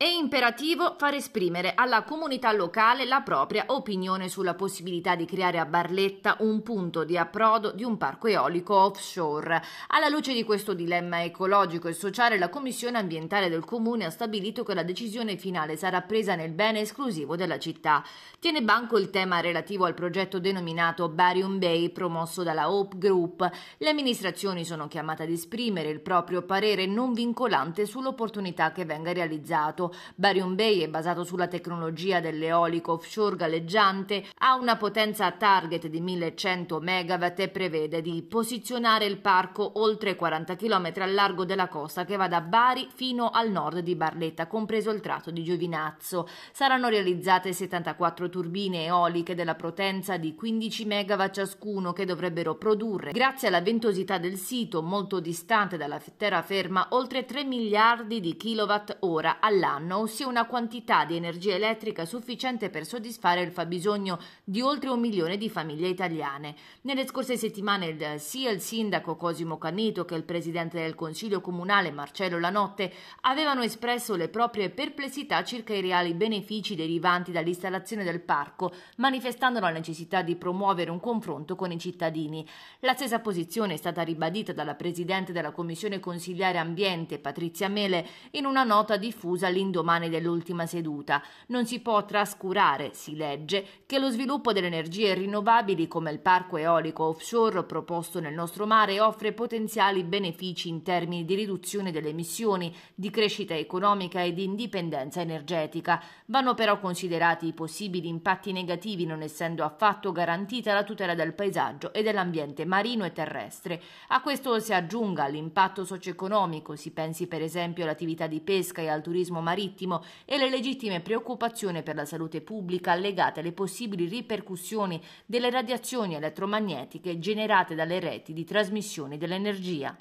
È imperativo far esprimere alla comunità locale la propria opinione sulla possibilità di creare a Barletta un punto di approdo di un parco eolico offshore. Alla luce di questo dilemma ecologico e sociale, la Commissione ambientale del Comune ha stabilito che la decisione finale sarà presa nel bene esclusivo della città. Tiene banco il tema relativo al progetto denominato Barium Bay promosso dalla Hope Group. Le amministrazioni sono chiamate ad esprimere il proprio parere non vincolante sull'opportunità che venga realizzato Barium Bay è basato sulla tecnologia dell'eolico offshore galleggiante, ha una potenza target di 1100 MW e prevede di posizionare il parco oltre 40 km a largo della costa che va da Bari fino al nord di Barletta, compreso il tratto di Giovinazzo. Saranno realizzate 74 turbine eoliche della potenza di 15 MW ciascuno che dovrebbero produrre, grazie alla ventosità del sito molto distante dalla terraferma, oltre 3 miliardi di kWh all'anno anno, ossia una quantità di energia elettrica sufficiente per soddisfare il fabbisogno di oltre un milione di famiglie italiane. Nelle scorse settimane sia il sindaco Cosimo Canito che il presidente del Consiglio Comunale Marcello Lanotte avevano espresso le proprie perplessità circa i reali benefici derivanti dall'installazione del parco, manifestando la necessità di promuovere un confronto con i cittadini. La stessa posizione è stata ribadita dalla presidente della Commissione consigliare ambiente Patrizia Mele in una nota diffusa all'interno all'indomani dell'ultima seduta. Non si può trascurare, si legge, che lo sviluppo delle energie rinnovabili come il parco eolico offshore proposto nel nostro mare offre potenziali benefici in termini di riduzione delle emissioni, di crescita economica e di indipendenza energetica. Vanno però considerati i possibili impatti negativi non essendo affatto garantita la tutela del paesaggio e dell'ambiente marino e terrestre. A questo si aggiunga l'impatto socio-economico, si pensi per esempio all'attività di pesca e al turismo marino marittimo e le legittime preoccupazioni per la salute pubblica legate alle possibili ripercussioni delle radiazioni elettromagnetiche generate dalle reti di trasmissione dell'energia.